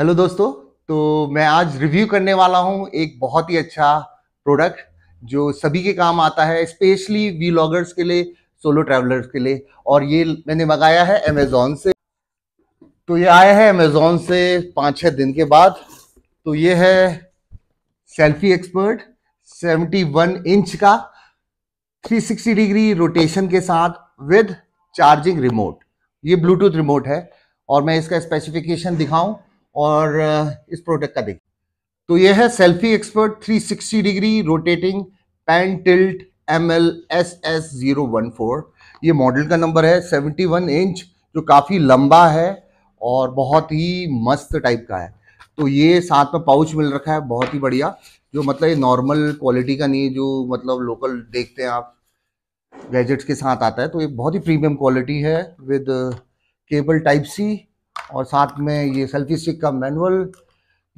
hello दोस्तों तो मैं आज रिव्यू करने वाला हूँ एक बहुत ही अच्छा प्रोडक्ट जो सभी के काम आता है स्पेशली वीलॉगर्स के लिए सोलो ट्रैवलर्स के लिए और ये मैंने मंगाया है अमेजोन से तो ये आया है अमेजोन से पाँच छः दिन के बाद तो ये है सेल्फी एक्सपर्ट 71 इंच का 360 डिग्री रोटेशन के साथ विद चार्जिंग रिमोट ये ब्लूटूथ रिमोट है और मैं इसका स्पेसिफिकेशन दिखाऊं और इस प्रोडक्ट का देखिए तो यह है selfie expert 360 degree rotating pan tilt M L S S zero one four ये मॉडल का नंबर है 71 इंच जो काफ़ी लंबा है और बहुत ही मस्त टाइप का है तो ये साथ में पाउच मिल रखा है बहुत ही बढ़िया जो मतलब ये नॉर्मल क्वालिटी का नहीं है जो मतलब लोकल देखते हैं आप गैजेट्स के साथ आता है तो ये बहुत ही प्रीमियम क्वालिटी है विद केबल टाइप सी और साथ में ये सेल्फी स्टिक का मैनुअल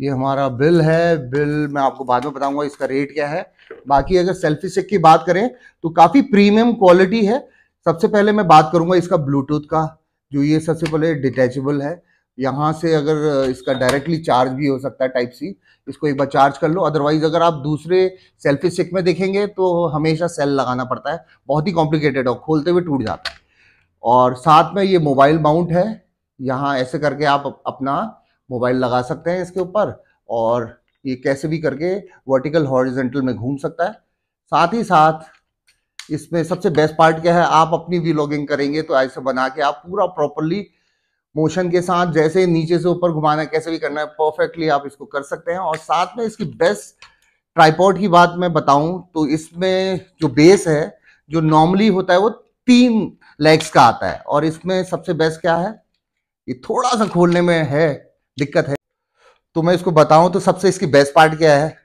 ये हमारा बिल है बिल मैं आपको बाद में बताऊंगा इसका रेट क्या है बाकी अगर सेल्फी स्टिक की बात करें तो काफ़ी प्रीमियम क्वालिटी है सबसे पहले मैं बात करूंगा इसका ब्लूटूथ का जो ये सबसे पहले डिटैचेबल है यहाँ से अगर इसका डायरेक्टली चार्ज भी हो सकता है टाइप सी इसको एक बार चार्ज कर लो अदरवाइज अगर आप दूसरे सेल्फी स्टिक में देखेंगे तो हमेशा सेल लगाना पड़ता है बहुत ही कॉम्प्लिकेटेड और खोलते हुए टूट जाता है और साथ में ये मोबाइल माउंट है यहाँ ऐसे करके आप अपना मोबाइल लगा सकते हैं इसके ऊपर और ये कैसे भी करके वर्टिकल हॉरिजेंटल में घूम सकता है साथ ही साथ इसमें सबसे बेस्ट पार्ट क्या है आप अपनी व्लॉगिंग करेंगे तो ऐसे बना के आप पूरा प्रॉपरली मोशन के साथ जैसे नीचे से ऊपर घुमाना है कैसे भी करना है परफेक्टली आप इसको कर सकते हैं और साथ में इसकी बेस्ट ट्राईपॉड की बात मैं बताऊं तो इसमें जो बेस है जो नॉर्मली होता है वो तीन लेग्स का आता है और इसमें सबसे बेस्ट क्या है ये थोड़ा सा खोलने में है दिक्कत है तो मैं इसको बताऊं तो सबसे इसकी बेस्ट पार्ट क्या है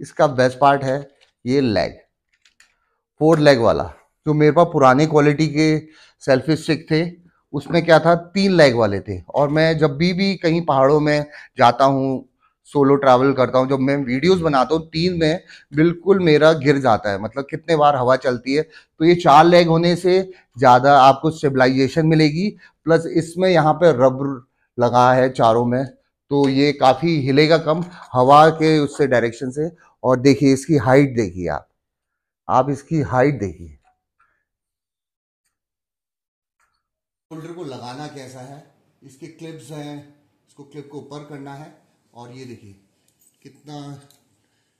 इसका बेस्ट पार्ट है ये लेग फोर लेग वाला जो मेरे पास पुरानी क्वालिटी के सेल्फी स्टिक थे उसमें क्या था तीन लेग वाले थे और मैं जब भी भी कहीं पहाड़ों में जाता हूँ सोलो ट्रैवल करता हूँ जब मैं वीडियोस बनाता हूँ तीन में बिल्कुल मेरा गिर जाता है मतलब कितने बार हवा चलती है तो ये चार लेग होने से ज़्यादा आपको स्टेबलाइजेशन मिलेगी प्लस इसमें यहाँ पर रबर लगा है चारों में तो ये काफ़ी हिलेगा कम हवा के उससे डायरेक्शन से और देखिए इसकी हाइट देखिए आप आप इसकी हाइट देखिए शोल्डर को लगाना कैसा है इसके क्लिप्स हैं इसको क्लिप को ऊपर करना है और ये देखिए कितना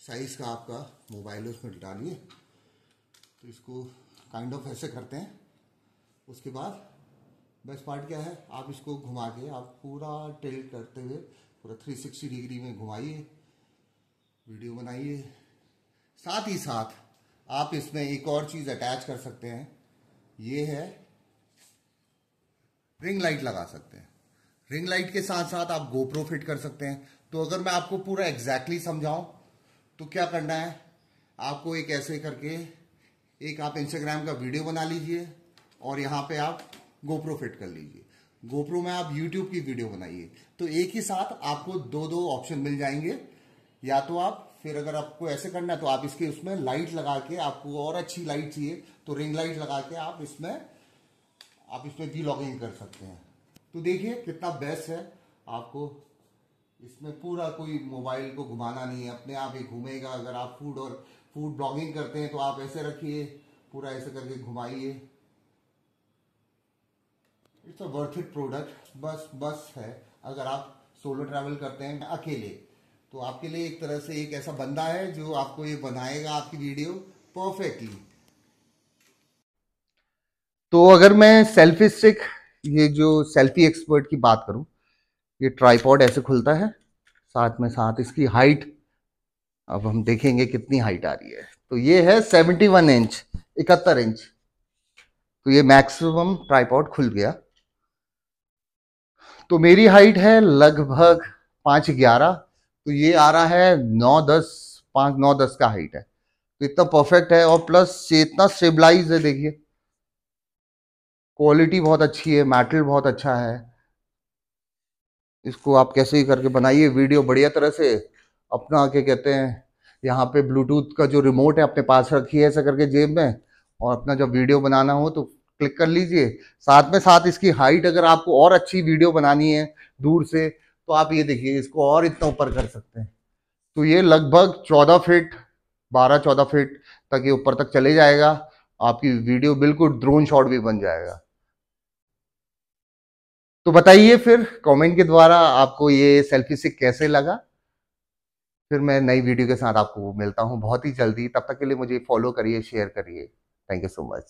साइज़ का आपका मोबाइल है उसमें डालिए तो इसको काइंड ऑफ ऐसे करते हैं उसके बाद बेस्ट पार्ट क्या है आप इसको घुमा के आप पूरा टेल करते हुए पूरा 360 डिग्री में घुमाइए वीडियो बनाइए साथ ही साथ आप इसमें एक और चीज़ अटैच कर सकते हैं ये है रिंग लाइट लगा सकते हैं रिंग लाइट के साथ साथ आप गोप्रो फिट कर सकते हैं तो अगर मैं आपको पूरा एग्जैक्टली exactly समझाऊं तो क्या करना है आपको एक ऐसे करके एक आप इंस्टाग्राम का वीडियो बना लीजिए और यहाँ पे आप गोप्रो फिट कर लीजिए गोप्रो में आप यूट्यूब की वीडियो बनाइए तो एक ही साथ आपको दो दो ऑप्शन मिल जाएंगे या तो आप फिर अगर आपको ऐसे करना है तो आप इसके उसमें लाइट लगा के आपको और अच्छी लाइट चाहिए तो रिंग लाइट लगा के आप इसमें आप इसमें वी लॉगिंग कर सकते हैं तो देखिए कितना बेस्ट है आपको इसमें पूरा कोई मोबाइल को घुमाना नहीं है अपने आप ही घूमेगा अगर आप फूड और फूड ब्लॉगिंग करते हैं तो आप ऐसे रखिए पूरा ऐसे करके घुमाइए it's a worth it product बस बस है अगर आप सोलो ट्रैवल करते हैं अकेले तो आपके लिए एक तरह से एक ऐसा बंदा है जो आपको ये बनाएगा आपकी वीडियो परफेक्टली तो अगर मैं सेल्फी स्टिक ये जो सेल्फी एक्सपर्ट की बात करूं ये ट्राईपॉड ऐसे खुलता है साथ में साथ इसकी हाइट अब हम देखेंगे कितनी हाइट आ रही है तो ये है 71 इंच इकहत्तर इंच तो ये मैक्सिमम ट्राईपॉड खुल गया तो मेरी हाइट है लगभग पाँच ग्यारह तो ये आ रहा है नौ दस पाँच नौ दस का हाइट है तो इतना परफेक्ट है और प्लस ये इतना स्टेबलाइज है देखिए क्वालिटी बहुत अच्छी है मेटल बहुत अच्छा है इसको आप कैसे ही करके बनाइए वीडियो बढ़िया तरह से अपना के कहते हैं यहाँ पे ब्लूटूथ का जो रिमोट है अपने पास रखिए ऐसा करके जेब में और अपना जब वीडियो बनाना हो तो क्लिक कर लीजिए साथ में साथ इसकी हाइट अगर आपको और अच्छी वीडियो बनानी है दूर से तो आप ये देखिए इसको और इतना ऊपर कर सकते हैं तो ये लगभग चौदह फिट बारह चौदह फिट तक ये ऊपर तक चले जाएगा आपकी वीडियो बिल्कुल ड्रोन शॉट भी बन जाएगा तो बताइए फिर कमेंट के द्वारा आपको ये सेल्फी स्टिक कैसे लगा फिर मैं नई वीडियो के साथ आपको मिलता हूँ बहुत ही जल्दी तब तक के लिए मुझे फॉलो करिए शेयर करिए थैंक यू सो मच